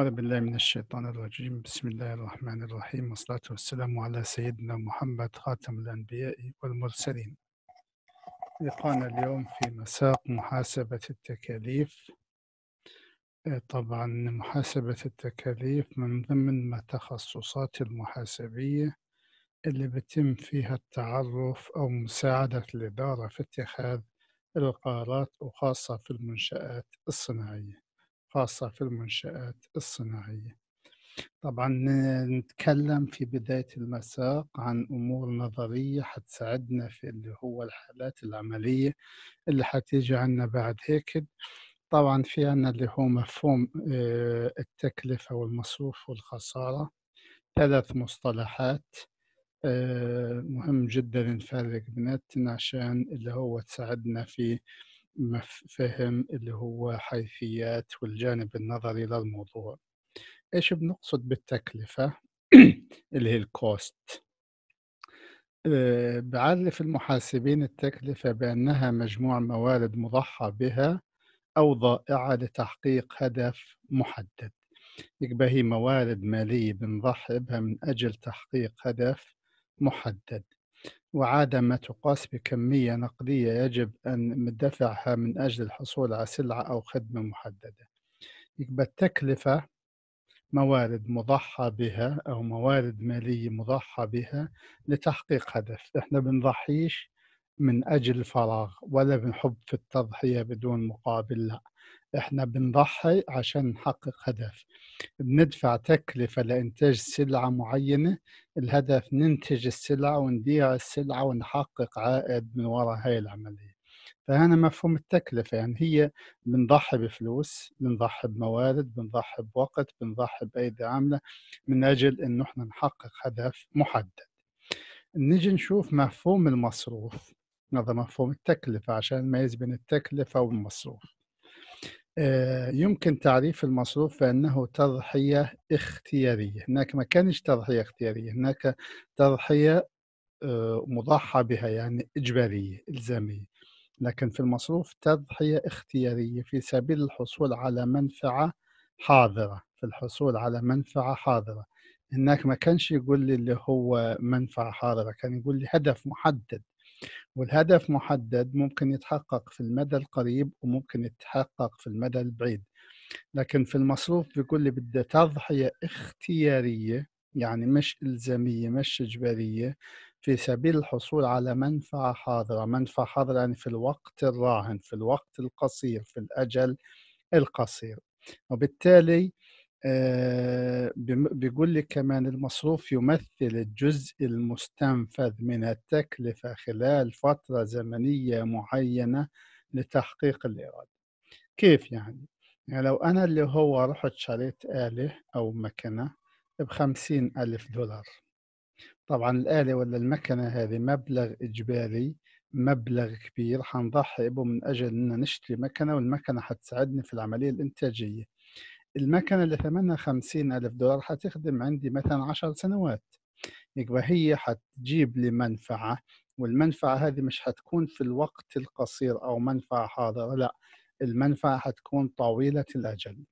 أعوذ بالله من الشيطان الرجيم بسم الله الرحمن الرحيم والصلاة والسلام على سيدنا محمد خاتم الأنبياء والمرسلين لقانا اليوم في مساق محاسبة التكاليف آه، طبعا محاسبة التكاليف من ضمن التخصصات المحاسبية اللي بتم فيها التعرف أو مساعدة الإدارة في اتخاذ القرارات وخاصة في المنشآت الصناعية خاصة في المنشآت الصناعية طبعا نتكلم في بداية المساق عن أمور نظرية حتساعدنا في اللي هو الحالات العملية اللي حتيجي عنا بعد هيك طبعا في عنا اللي هو مفهوم آه، التكلفة والمصروف والخسارة ثلاث مصطلحات آه، مهم جدا نفرق بيناتنا عشان اللي هو تساعدنا في فهم اللي هو حيثيات والجانب النظري للموضوع ايش بنقصد بالتكلفة اللي هي الكوست آه، بعرف المحاسبين التكلفة بأنها مجموع موارد مضحى بها أو ضائعة لتحقيق هدف محدد يبقى هي موارد مالية بنضحي بها من أجل تحقيق هدف محدد وعادة ما تقاس بكمية نقدية يجب أن ندفعها من أجل الحصول على سلعة أو خدمة محددة يبقى التكلفة موارد مضحى بها أو موارد مالية مضحى بها لتحقيق هدف إحنا بنضحيش من أجل فراغ ولا بنحب في التضحية بدون مقابل لا إحنا بنضحي عشان نحقق هدف بندفع تكلفة لإنتاج سلعة معينة الهدف ننتج السلعة ونبيع السلعة ونحقق عائد من وراء هاي العملية فهنا مفهوم التكلفة يعني هي بنضحي بفلوس بنضحي بموارد بنضحي بوقت بنضحي بأيدي عاملة من أجل إنه إحنا نحقق هدف محدد نجي نشوف مفهوم المصروف هذا مفهوم التكلفة عشان نميز بين التكلفة والمصروف آه، يمكن تعريف المصروف بأنه تضحية اختيارية هناك ما كانش تضحية اختيارية هناك تضحية آه، مضحى بها يعني إجبارية إلزامية لكن في المصروف تضحية اختيارية في سبيل الحصول على منفعة حاضرة في الحصول على منفعة حاضرة هناك ما كانش يقول لي اللي هو منفعة حاضرة كان يقول لي هدف محدد والهدف محدد ممكن يتحقق في المدى القريب وممكن يتحقق في المدى البعيد لكن في المصروف بيقول لي بدي تضحية اختيارية يعني مش إلزامية مش إجبارية في سبيل الحصول على منفعة حاضرة منفعة حاضرة يعني في الوقت الراهن في الوقت القصير في الأجل القصير وبالتالي آه، بيقول لك كمان المصروف يمثل الجزء المستنفذ من التكلفة خلال فترة زمنية معينة لتحقيق الإرادة كيف يعني؟ يعني لو أنا اللي هو رحت شريت آلة أو مكنة بخمسين ألف دولار طبعا الآلة ولا المكنة هذه مبلغ إجباري مبلغ كبير حنضحي به من أجل أن نشتري مكنة والمكنة حتساعدني في العملية الإنتاجية المكنة اللي ثمنها خمسين ألف دولار حتخدم عندي مثلا عشر سنوات يبقى هي حتجيب لي منفعة والمنفعة هذه مش حتكون في الوقت القصير أو منفعة حاضرة لا المنفعة حتكون طويلة الأجل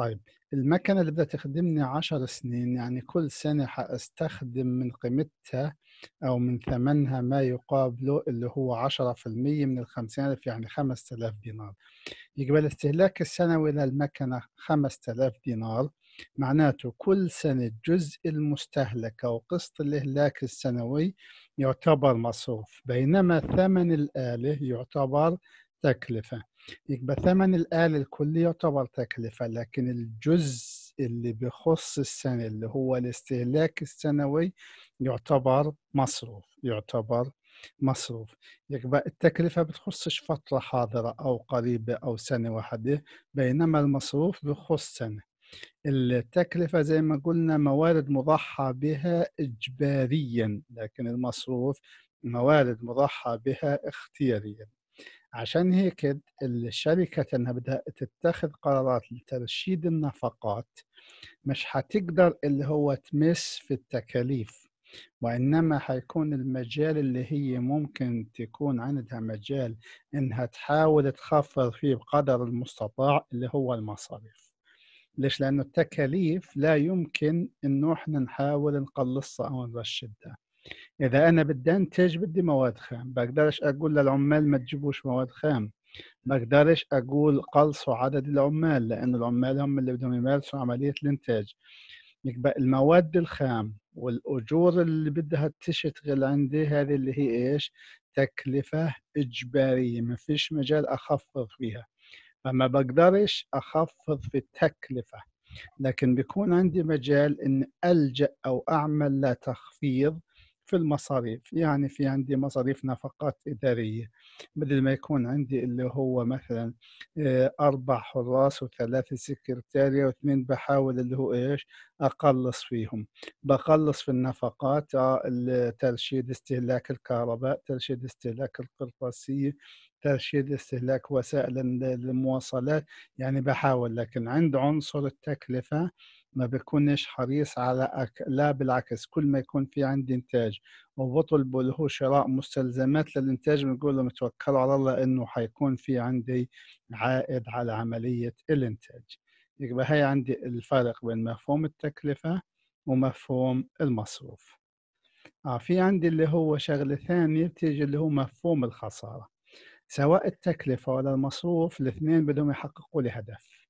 طيب المكنة اللي بدها تخدمني عشر سنين يعني كل سنة حأستخدم من قيمتها أو من ثمنها ما يقابله اللي هو عشرة في المية من الخمسين ألف يعني خمسة آلاف دينار يقبل استهلاك السنوي للمكنة خمسة آلاف دينار معناته كل سنة جزء المستهلك أو قسط الإهلاك السنوي يعتبر مصروف بينما ثمن الآلة يعتبر تكلفة يبقى ثمن الآلة الكلي يعتبر تكلفة لكن الجزء اللي بيخص السنة اللي هو الاستهلاك السنوي يعتبر مصروف يعتبر مصروف يبقى التكلفة بتخصش فترة حاضرة أو قريبة أو سنة واحدة بينما المصروف بيخص سنة التكلفة زي ما قلنا موارد مضحى بها إجباريا لكن المصروف موارد مضحى بها اختياريا عشان هيك الشركة إنها بدها تتخذ قرارات لترشيد النفقات مش حتقدر اللي هو تمس في التكاليف وإنما حيكون المجال اللي هي ممكن تكون عندها مجال إنها تحاول تخفض فيه بقدر المستطاع اللي هو المصاريف ليش؟ لأنه التكاليف لا يمكن إنه إحنا نحاول نقلصها أو نرشدها اذا انا بدي انتج بدي مواد خام بقدرش اقول للعمال ما تجيبوش مواد خام بقدرش اقول قلصوا عدد العمال لان العمال هم اللي بدهم يمارسوا عمليه الانتاج يبقى المواد الخام والاجور اللي بدها تشتغل عندي هذه اللي هي ايش تكلفه اجباريه ما فيش مجال اخفض فيها فما بقدرش اخفض في التكلفه لكن بيكون عندي مجال ان الجا او اعمل لتخفيض في المصاريف يعني في عندي مصاريف نفقات إدارية بدل ما يكون عندي اللي هو مثلا آه، أربع حراس وثلاثة سكرتارية واثنين بحاول اللي هو إيش أقلص فيهم بقلص في النفقات آه، ترشيد استهلاك الكهرباء ترشيد استهلاك القرطاسية ترشيد استهلاك وسائل المواصلات يعني بحاول لكن عند عنصر التكلفة ما بكونش حريص على أك... لا بالعكس كل ما يكون في عندي إنتاج وبطلب له شراء مستلزمات للإنتاج بنقول لهم توكلوا على الله إنه حيكون في عندي عائد على عملية الإنتاج يبقى هي عندي الفرق بين مفهوم التكلفة ومفهوم المصروف آه في عندي اللي هو شغلة ثانية بتيجي اللي هو مفهوم الخسارة سواء التكلفة ولا المصروف الاثنين بدهم يحققوا لي هدف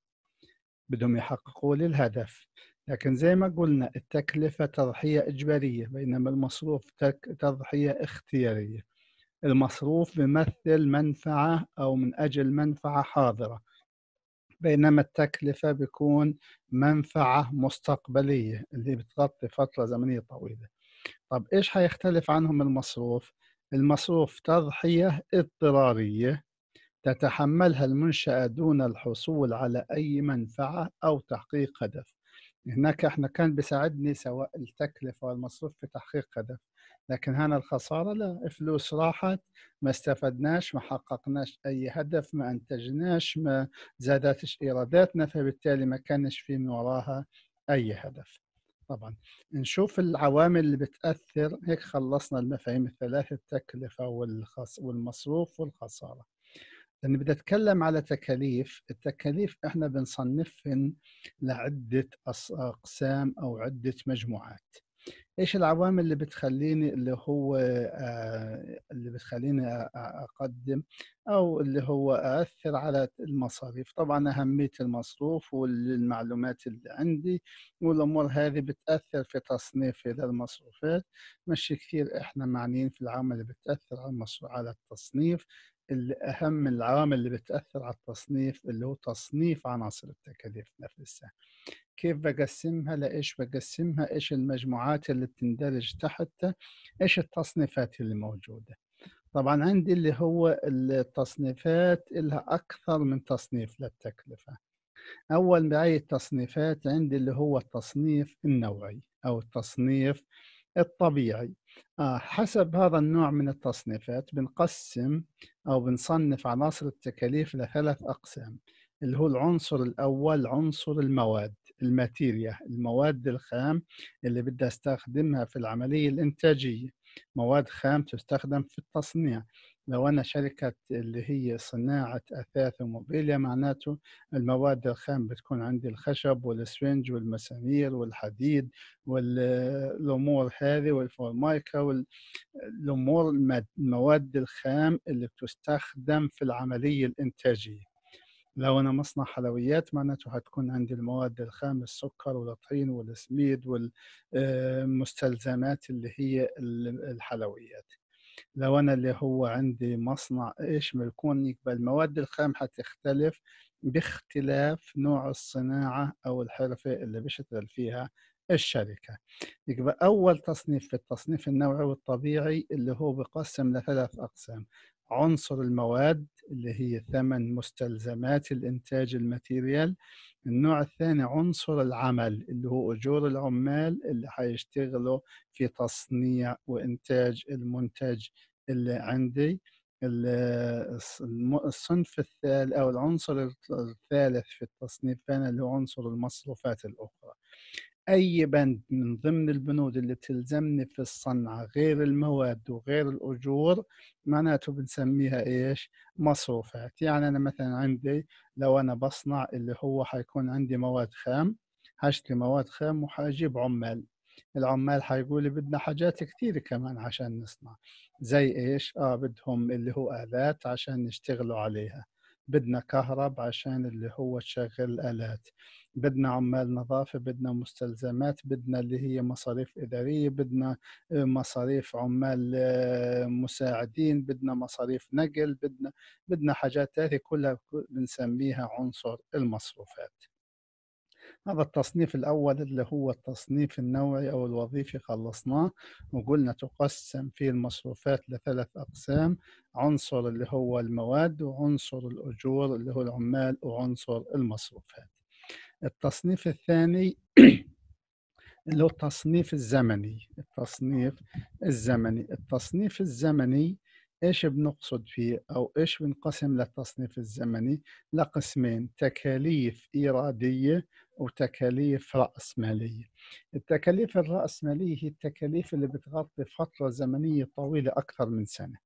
بدهم يحققوا لي الهدف لكن زي ما قلنا التكلفة تضحية إجبارية بينما المصروف تضحية اختيارية المصروف بيمثل منفعة أو من أجل منفعة حاضرة بينما التكلفة بيكون منفعة مستقبلية اللي بتغطي فترة زمنية طويلة طب إيش حيختلف عنهم المصروف؟ المصروف تضحية اضطرارية تتحملها المنشأة دون الحصول على أي منفعة أو تحقيق هدف هناك احنا كان بيساعدني سواء التكلفة والمصروف في تحقيق هدف لكن هنا الخسارة لا فلوس راحت ما استفدناش ما حققناش أي هدف ما أنتجناش ما زادتش إيراداتنا فبالتالي ما كانش في من وراها أي هدف طبعا نشوف العوامل اللي بتاثر هيك خلصنا المفاهيم الثلاثه التكلفه والخص والمصروف والخساره لما بدي اتكلم على تكاليف التكاليف احنا بنصنفهم لعده اقسام او عده مجموعات ايش العوامل اللي بتخليني اللي هو آه، اللي بتخليني اقدم او اللي هو اثر على المصاريف طبعا اهميه المصروف والمعلومات اللي عندي والامور هذه بتاثر في تصنيف المصروفات مش كثير احنا معنيين في العوامل اللي بتاثر على على التصنيف الأهم العوامل اللي بتأثر على التصنيف اللي هو تصنيف عناصر التكاليف نفسها كيف بقسمها لإيش بقسمها إيش المجموعات اللي بتندرج تحتها إيش التصنيفات اللي موجودة طبعا عندي اللي هو التصنيفات لها أكثر من تصنيف للتكلفة أول بعي التصنيفات عندي اللي هو التصنيف النوعي أو التصنيف الطبيعي آه، حسب هذا النوع من التصنيفات بنقسم أو بنصنف عناصر التكاليف لثلاث أقسام اللي هو العنصر الأول عنصر المواد الماتيريا المواد الخام اللي بدي استخدمها في العملية الإنتاجية مواد خام تستخدم في التصنيع لو أنا شركة اللي هي صناعة أثاث وموبيليا معناته المواد الخام بتكون عندي الخشب والسفنج والمسامير والحديد والأمور هذه والفورمايكا والأمور المواد الخام اللي بتستخدم في العملية الإنتاجية لو انا مصنع حلويات معناته هتكون عندي المواد الخام السكر والطحين والسميد والمستلزمات آه، اللي هي الحلويات لو انا اللي هو عندي مصنع ايش بيكون يبقى المواد الخام حتختلف باختلاف نوع الصناعة أو الحرفة اللي بيشتغل فيها الشركة يبقى أول تصنيف في التصنيف النوعي والطبيعي اللي هو بقسم لثلاث أقسام عنصر المواد اللي هي ثمن مستلزمات الإنتاج الماتيريال النوع الثاني عنصر العمل اللي هو أجور العمال اللي حيشتغلوا في تصنيع وإنتاج المنتج اللي عندي الصنف الثالث أو العنصر الثالث في التصنيف اللي هو عنصر المصروفات الأخرى أي بند من ضمن البنود اللي تلزمني في الصنعة غير المواد وغير الأجور معناته بنسميها إيش مصروفات يعني أنا مثلا عندي لو أنا بصنع اللي هو حيكون عندي مواد خام هشتري مواد خام وحاجيب عمال العمال حيقولي بدنا حاجات كثيرة كمان عشان نصنع زي إيش آه بدهم اللي هو آلات عشان يشتغلوا عليها بدنا كهرب عشان اللي هو تشغل الآلات بدنا عمال نظافة بدنا مستلزمات بدنا اللي هي مصاريف إدارية بدنا آه، مصاريف عمال آه، مساعدين بدنا مصاريف نقل بدنا بدنا حاجات هذه كلها بنسميها عنصر المصروفات هذا التصنيف الأول اللي هو التصنيف النوعي أو الوظيفي خلصناه وقلنا تقسم فيه المصروفات لثلاث أقسام عنصر اللي هو المواد وعنصر الأجور اللي هو العمال وعنصر المصروفات التصنيف الثاني اللي هو التصنيف الزمني التصنيف الزمني التصنيف الزمني إيش بنقصد فيه أو إيش بنقسم للتصنيف الزمني لقسمين تكاليف إيرادية وتكاليف رأسمالية التكاليف الرأسمالية هي التكاليف اللي بتغطي فترة زمنية طويلة أكثر من سنة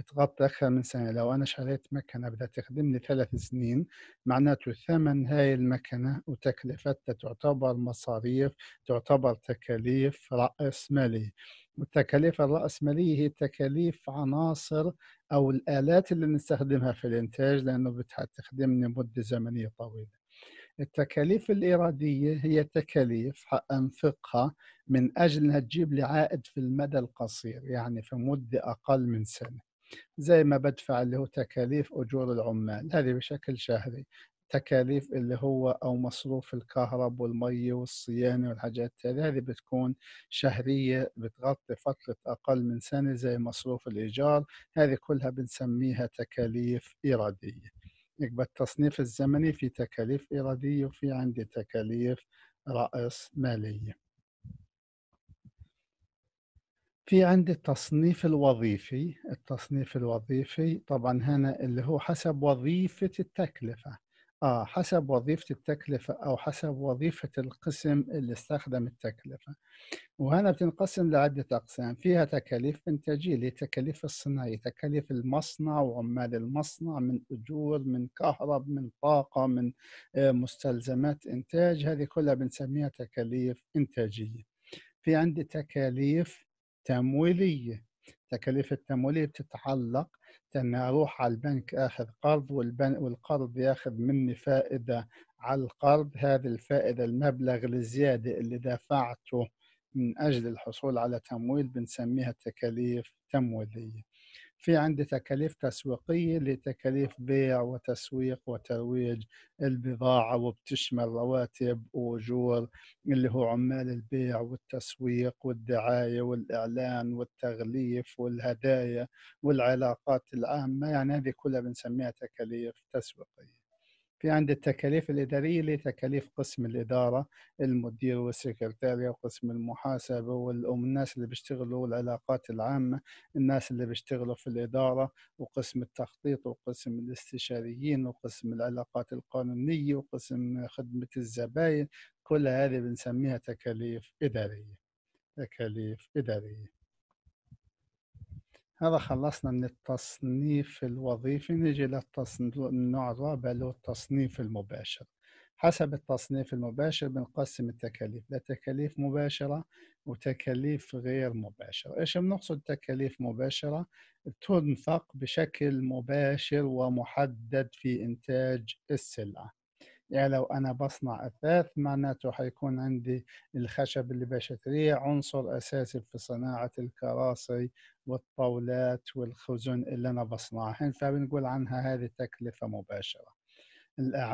بتغطي أكثر من سنة لو أنا شريت مكنة بدها تخدمني ثلاث سنين معناته ثمن هاي المكنة وتكلفتها تعتبر مصاريف تعتبر تكاليف رأس مالي والتكاليف الرأسمالية هي تكاليف عناصر أو الآلات اللي نستخدمها في الإنتاج لأنه بتخدمني مدة زمنية طويلة التكاليف الإيرادية هي تكاليف أنفقها من أجل أنها تجيب لي عائد في المدى القصير يعني في مدة أقل من سنة زي ما بدفع اللي هو تكاليف أجور العمال هذه بشكل شهري تكاليف اللي هو أو مصروف الكهرب والمي والصيانة والحاجات هذه هذه بتكون شهرية بتغطي فترة أقل من سنة زي مصروف الإيجار هذه كلها بنسميها تكاليف إيرادية يبقى التصنيف الزمني في تكاليف إيرادية وفي عندي تكاليف رأس مالية في عندي التصنيف الوظيفي التصنيف الوظيفي طبعا هنا اللي هو حسب وظيفة التكلفة آه حسب وظيفة التكلفة أو حسب وظيفة القسم اللي استخدم التكلفة وهنا بتنقسم لعدة أقسام فيها تكاليف إنتاجية اللي تكاليف الصناعية تكاليف المصنع وعمال المصنع من أجور من كهرب من طاقة من آه، مستلزمات إنتاج هذه كلها بنسميها تكاليف إنتاجية في عندي تكاليف تمويلية التكاليف التمويلية بتتعلق أن أروح على البنك أخذ قرض والبنك والقرض ياخذ مني فائدة على القرض هذه الفائدة المبلغ الزيادة اللي دفعته من أجل الحصول على تمويل بنسميها تكاليف تمويلية في عندي تكاليف تسويقية لتكاليف بيع وتسويق وترويج البضاعة وبتشمل رواتب وأجور اللي هو عمال البيع والتسويق والدعاية والإعلان والتغليف والهدايا والعلاقات العامة يعني هذه كلها بنسميها تكاليف تسويقية في عند التكاليف الإدارية اللي تكاليف قسم الإدارة المدير والسكرتارية وقسم المحاسبة والناس اللي بيشتغلوا والعلاقات العامة الناس اللي بيشتغلوا في الإدارة وقسم التخطيط وقسم الاستشاريين وقسم العلاقات القانونية وقسم خدمة الزبائن كل هذه بنسميها تكاليف إدارية تكاليف إدارية هذا خلصنا من التصنيف الوظيفي نجي للتصنيف النوع الرابع اللي هو التصنيف المباشر حسب التصنيف المباشر بنقسم التكاليف لتكاليف مباشرة وتكاليف غير مباشرة إيش بنقصد تكاليف مباشرة تنفق بشكل مباشر ومحدد في إنتاج السلعة يعني لو انا بصنع اثاث معناته حيكون عندي الخشب اللي بشتريه عنصر اساسي في صناعه الكراسي والطاولات والخزن اللي انا بصنعها فبنقول عنها هذه تكلفه مباشره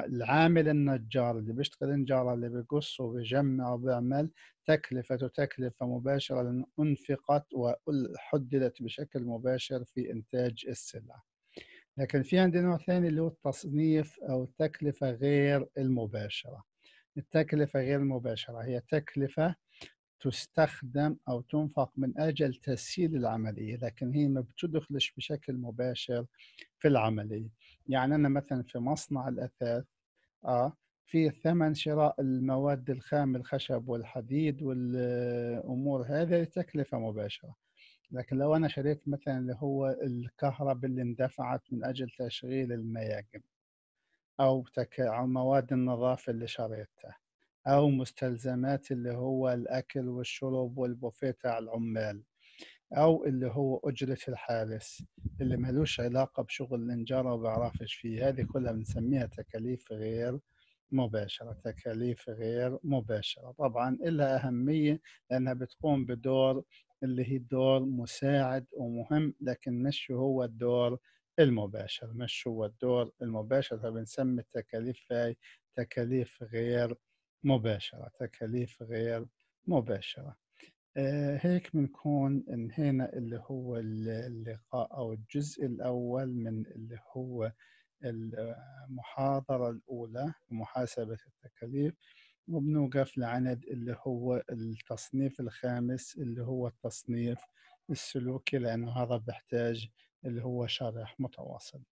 العامل النجار اللي بيشتغل النجاره اللي بيقص وبيجمع وبيعمل تكلفه تكلفة مباشرة لأن أنفقت وحددت بشكل مباشر في إنتاج السلع لكن في عندي نوع ثاني اللي هو التصنيف أو التكلفة غير المباشرة التكلفة غير المباشرة هي تكلفة تستخدم أو تنفق من أجل تسهيل العملية لكن هي ما بتدخلش بشكل مباشر في العملية يعني أنا مثلا في مصنع الأثاث آه في ثمن شراء المواد الخام الخشب والحديد والأمور هذه تكلفة مباشرة لكن لو انا شريت مثلا اللي هو الكهرباء اللي اندفعت من اجل تشغيل المياجم او تك... او مواد النظافه اللي شريتها او مستلزمات اللي هو الاكل والشرب والبوفيه تاع العمال او اللي هو اجره الحارس اللي ملوش علاقه بشغل النجاره وبعرفش فيه هذه كلها بنسميها تكاليف غير مباشرة تكاليف غير مباشرة طبعا إلها أهمية لأنها بتقوم بدور اللي هي الدور مساعد ومهم لكن مش هو الدور المباشر مش هو الدور المباشر فبنسمي التكاليف هاي تكاليف غير مباشرة تكاليف غير مباشرة آه، هيك بنكون انهينا اللي هو اللقاء أو الجزء الأول من اللي هو المحاضرة الأولى محاسبة التكاليف وبنوقف لعند اللي هو التصنيف الخامس اللي هو التصنيف السلوكي لأنه هذا بحتاج اللي هو شرح متواصل